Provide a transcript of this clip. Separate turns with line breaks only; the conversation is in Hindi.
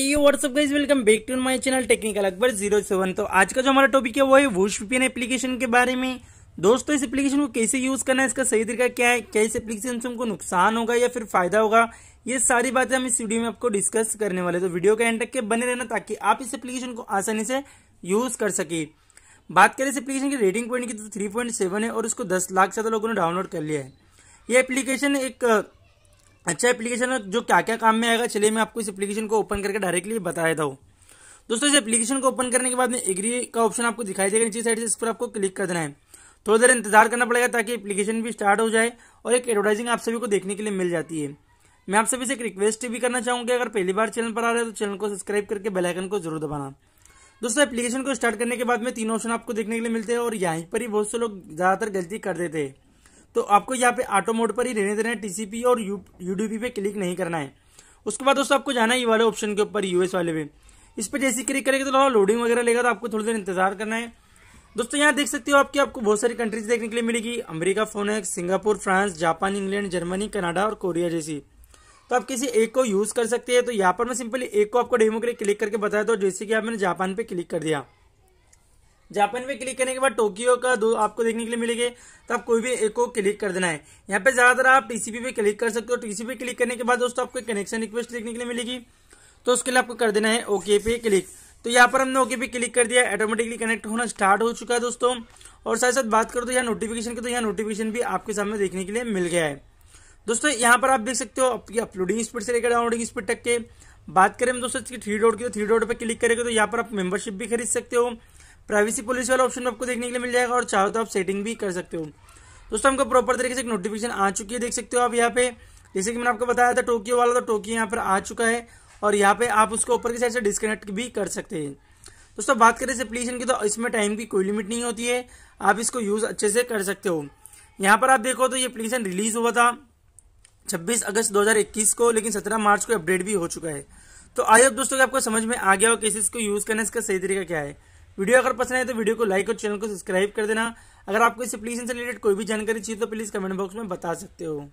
WhatsApp guys welcome back to my channel technical Akbar zero seven तो आज का जो हमारा टॉपिक है वो है वोश वीपीएन एप्लीकेशन के बारे में दोस्तों इस एप्लीकेशन को कैसे यूज करना है इसका सही तरीका क्या है क्या इस एप्लीकेशन से हमको नुकसान होगा या फिर फायदा होगा ये सारी बातें हम इस वीडियो में आपको डिस्कस करने वाले तो वीडियो का एंड तक के बने रहना ताकि आप इस एप्लीकेशन को आसानी से यूज कर सके बात करें इस एप्लीकेशन की रेटिंग पॉइंट की तो थ्री है और उसको दस लाख से ज्यादा लोगों ने डाउनलोड कर लिया है ये एप्लीकेशन एक अच्छा एप्लीकेशन है जो क्या क्या काम में आएगा चलिए मैं आपको इस एप्लीकेशन को ओपन करके डायरेक्टली बता देता हूँ दोस्तों इस एप्लीकेशन को ओपन करने के बाद में एग्री का ऑप्शन आपको दिखाई देगा नीचे साइड से इस पर आपको क्लिक कर देना है थोड़ी देर इंतजार करना पड़ेगा ताकि एप्लीकेशन भी स्टार्ट हो जाए और एक एडवर्टाइजिंग आप सभी को देखने के लिए मिल जाती है मैं आप सभी से एक रिक्वेस्ट भी करना चाहूँगी अगर पहली बार चैनल पर आ रहे हैं तो चैनल को सब्सक्राइब करके बेलाइकन को जरूर दबाना दोस्तों एप्लीकेशन को स्टार्ट करने के बाद में तीन ऑप्शन आपको देखने के लिए मिलते हैं और यहीं पर ही बहुत से लोग ज़्यादातर गलती कर देते हैं तो आपको यहाँ पे ऑटो मोड पर ही रहने देना है टीसीपी और यूडीपी पे क्लिक नहीं करना है उसके बाद दोस्तों आपको जाना है ये वाले ऑप्शन के ऊपर यूएस वाले पे इस पर जैसे क्लिक करेंगे तो थोड़ा लोडिंग वगैरह लेगा तो आपको थोड़ी देर इंतजार करना है दोस्तों यहाँ देख सकते हो आपकी आपको बहुत सारी कंट्रीज देखने के लिए मिलेगी अमेरिका फोन है Singapore France Japan England Germany Canada और कोरिया जैसी तो आप किसी एक को यूज कर सकते हैं तो यहाँ पर मैं सिंपली एक को आपको डेमो के लिए क्लिक करके बताया तो जैसे कि आप मैंने जापान पे क्लिक कर दिया जापान पे क्लिक करने के बाद टोक्यो का दो आपको देखने के लिए मिलेगा तो आप कोई भी एक को क्लिक कर देना है यहाँ पे ज्यादातर आप टीसीपी पे क्लिक कर सकते हो टीसीपी क्लिक करने के बाद दोस्तों आपको कनेक्शन रिक्वेस्ट देखने के लिए मिलेगी तो उसके लिए आपको कर देना है ओके पे क्लिक तो यहाँ पर हमने ओके पे क्लिक कर दिया ऑटोमेटिकली कनेक्ट होना स्टार्ट हो चुका है दोस्तों और साथ साथ बात करो तो यहाँ नोटिफिकेशन की तो यहाँ नोटिफिकेशन भी आपके सामने देखने के लिए मिल गया है दोस्तों यहाँ पर आप देख सकते हो आपकी अपलोडिंग स्पीड से लेकर डाउनलोडिंग स्पीड तक के बात करें दोस्तों थ्री डॉट की थ्री डॉट पर क्लिक करेंगे तो यहाँ पर आप मेंबरशिप भी खरीद सकते हो प्राइवेसी पॉलिसी वाला ऑप्शन आपको देखने के लिए मिल जाएगा और चाहो तो आप सेटिंग भी कर सकते हो दोस्तों हमको प्रॉपर तरीके से एक नोटिफिकेशन आ चुकी है देख सकते हो आप यहाँ पे जैसे कि मैंने आपको बताया था टोकियो वाला तो टोकियो यहाँ पर आ चुका है और यहाँ पे आप उसको ऊपर की साइड से डिस्कनेक्ट भी कर सकते हैं दोस्तों बात करें एप्लीकेशन की तो इसमें टाइम की कोई लिमिट नहीं होती है आप इसको यूज़ अच्छे से कर सकते हो यहाँ पर आप देखो तो ये एप्लीकेशन रिलीज़ हुआ था 26 अगस्त 2021 को लेकिन 17 मार्च को अपडेट भी हो चुका है तो आई होप दोस्तों आपको समझ में आ गया हो कैसे इसको यूज़ करना इसका सही तरीका क्या है वीडियो अगर पसंद आए तो वीडियो को लाइक और चैनल को सब्सक्राइब कर देना अगर आपको इस एप्लीकेशन से रिलेटेड कोई भी जानकारी चाहिए तो प्लीज़ कमेंट बॉक्स में बता सकते हो